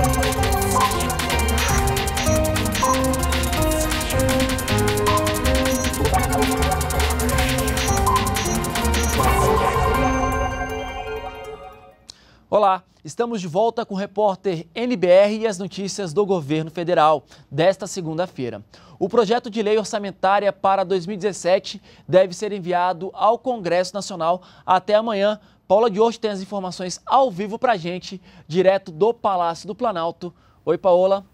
Thank you. Olá, estamos de volta com o repórter NBR e as notícias do governo federal desta segunda-feira. O projeto de lei orçamentária para 2017 deve ser enviado ao Congresso Nacional até amanhã. Paula de hoje tem as informações ao vivo para a gente, direto do Palácio do Planalto. Oi, Paola.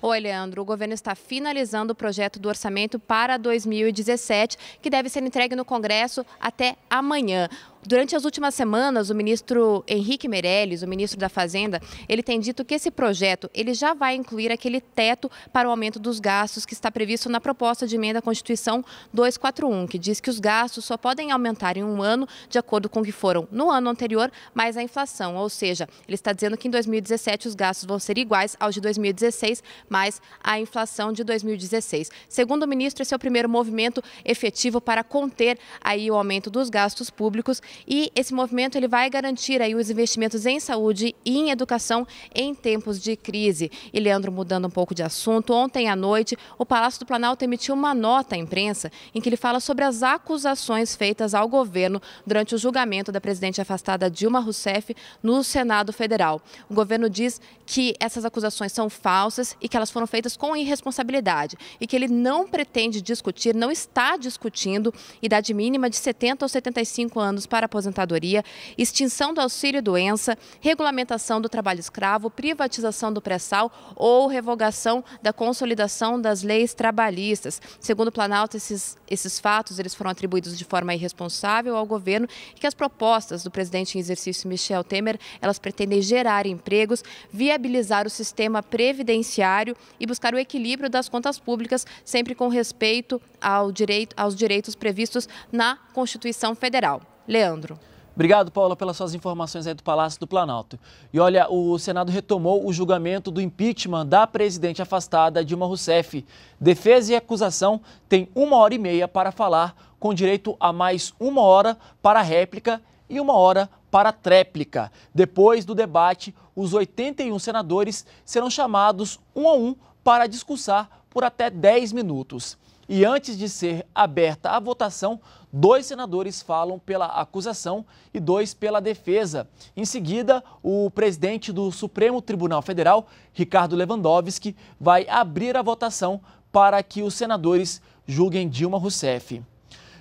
Oi, Leandro. O governo está finalizando o projeto do orçamento para 2017, que deve ser entregue no Congresso até amanhã. Durante as últimas semanas, o ministro Henrique Meirelles, o ministro da Fazenda, ele tem dito que esse projeto ele já vai incluir aquele teto para o aumento dos gastos que está previsto na proposta de emenda à Constituição 241, que diz que os gastos só podem aumentar em um ano de acordo com o que foram no ano anterior, mais a inflação. Ou seja, ele está dizendo que em 2017 os gastos vão ser iguais aos de 2016, mais a inflação de 2016. Segundo o ministro, esse é o primeiro movimento efetivo para conter aí o aumento dos gastos públicos e esse movimento ele vai garantir aí os investimentos em saúde e em educação em tempos de crise. E Leandro, mudando um pouco de assunto, ontem à noite o Palácio do Planalto emitiu uma nota à imprensa em que ele fala sobre as acusações feitas ao governo durante o julgamento da presidente afastada Dilma Rousseff no Senado Federal. O governo diz que essas acusações são falsas e que elas foram feitas com irresponsabilidade e que ele não pretende discutir, não está discutindo idade mínima de 70 ou 75 anos para aposentadoria, extinção do auxílio-doença, regulamentação do trabalho escravo, privatização do pré-sal ou revogação da consolidação das leis trabalhistas. Segundo o Planalto, esses, esses fatos eles foram atribuídos de forma irresponsável ao governo e que as propostas do presidente em exercício Michel Temer, elas pretendem gerar empregos, viabilizar o sistema previdenciário e buscar o equilíbrio das contas públicas, sempre com respeito ao direito, aos direitos previstos na Constituição Federal. Leandro. Obrigado, Paula, pelas suas informações aí do Palácio do Planalto. E olha, o Senado retomou o julgamento do impeachment da presidente afastada Dilma Rousseff. Defesa e acusação têm uma hora e meia para falar, com direito a mais uma hora para réplica e uma hora para tréplica. Depois do debate, os 81 senadores serão chamados um a um para discursar por até 10 minutos. E antes de ser aberta a votação, dois senadores falam pela acusação e dois pela defesa. Em seguida, o presidente do Supremo Tribunal Federal, Ricardo Lewandowski, vai abrir a votação para que os senadores julguem Dilma Rousseff.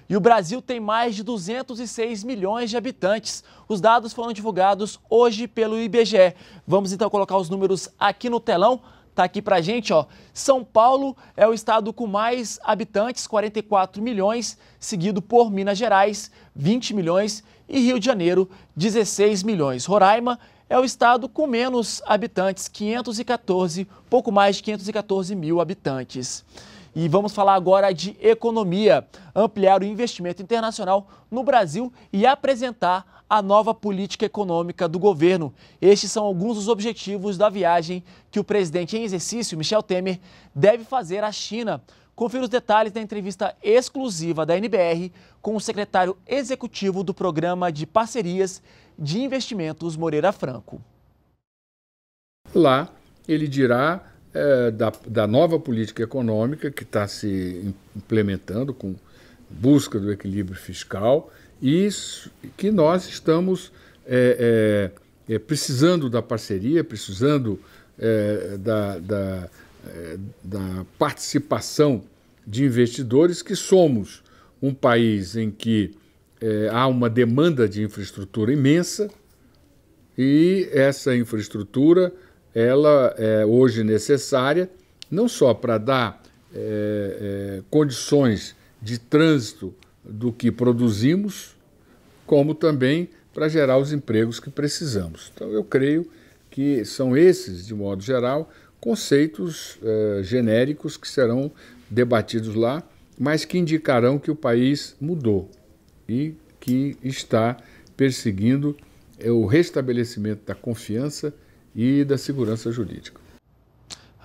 E o Brasil tem mais de 206 milhões de habitantes. Os dados foram divulgados hoje pelo IBGE. Vamos então colocar os números aqui no telão tá aqui pra gente, ó. São Paulo é o estado com mais habitantes, 44 milhões, seguido por Minas Gerais, 20 milhões, e Rio de Janeiro, 16 milhões. Roraima é o estado com menos habitantes, 514, pouco mais de 514 mil habitantes. E vamos falar agora de economia, ampliar o investimento internacional no Brasil e apresentar a nova política econômica do governo. Estes são alguns dos objetivos da viagem que o presidente em exercício, Michel Temer, deve fazer à China. Confira os detalhes da entrevista exclusiva da NBR com o secretário executivo do Programa de Parcerias de Investimentos, Moreira Franco. Lá, ele dirá é, da, da nova política econômica que está se implementando com busca do equilíbrio fiscal e que nós estamos é, é, é, precisando da parceria, precisando é, da, da, é, da participação de investidores, que somos um país em que é, há uma demanda de infraestrutura imensa e essa infraestrutura ela é hoje necessária não só para dar é, é, condições de trânsito do que produzimos, como também para gerar os empregos que precisamos. Então, eu creio que são esses, de modo geral, conceitos eh, genéricos que serão debatidos lá, mas que indicarão que o país mudou e que está perseguindo eh, o restabelecimento da confiança e da segurança jurídica.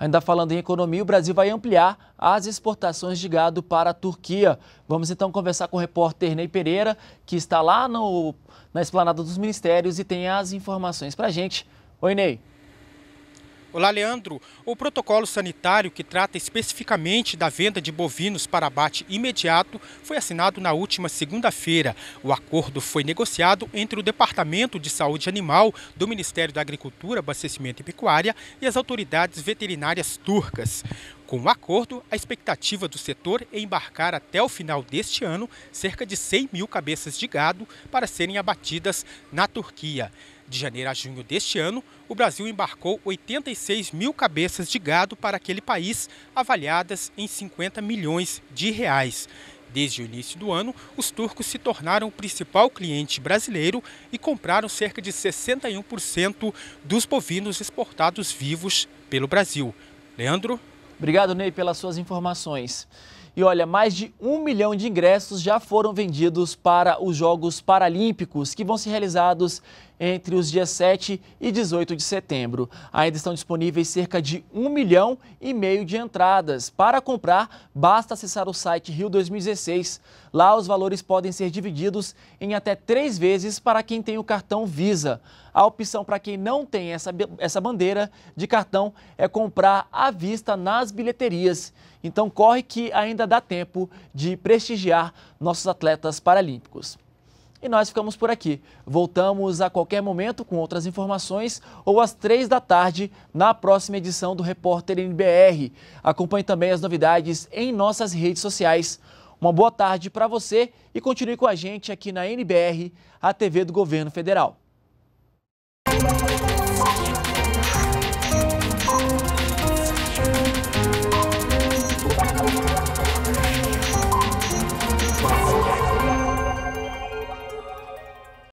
Ainda falando em economia, o Brasil vai ampliar as exportações de gado para a Turquia. Vamos então conversar com o repórter Ney Pereira, que está lá no, na esplanada dos ministérios e tem as informações para a gente. Oi, Ney. Olá, Leandro. O protocolo sanitário que trata especificamente da venda de bovinos para abate imediato foi assinado na última segunda-feira. O acordo foi negociado entre o Departamento de Saúde Animal do Ministério da Agricultura, Abastecimento e Pecuária e as autoridades veterinárias turcas. Com o acordo, a expectativa do setor é embarcar até o final deste ano cerca de 100 mil cabeças de gado para serem abatidas na Turquia. De janeiro a junho deste ano, o Brasil embarcou 86 mil cabeças de gado para aquele país, avaliadas em 50 milhões de reais. Desde o início do ano, os turcos se tornaram o principal cliente brasileiro e compraram cerca de 61% dos bovinos exportados vivos pelo Brasil. Leandro? Obrigado, Ney, pelas suas informações. E olha, mais de um milhão de ingressos já foram vendidos para os Jogos Paralímpicos, que vão ser realizados entre os dias 7 e 18 de setembro. Ainda estão disponíveis cerca de 1 milhão e meio de entradas. Para comprar, basta acessar o site Rio 2016. Lá os valores podem ser divididos em até três vezes para quem tem o cartão Visa. A opção para quem não tem essa, essa bandeira de cartão é comprar à vista nas bilheterias. Então corre que ainda dá tempo de prestigiar nossos atletas paralímpicos. E nós ficamos por aqui. Voltamos a qualquer momento com outras informações ou às três da tarde na próxima edição do Repórter NBR. Acompanhe também as novidades em nossas redes sociais. Uma boa tarde para você e continue com a gente aqui na NBR, a TV do Governo Federal.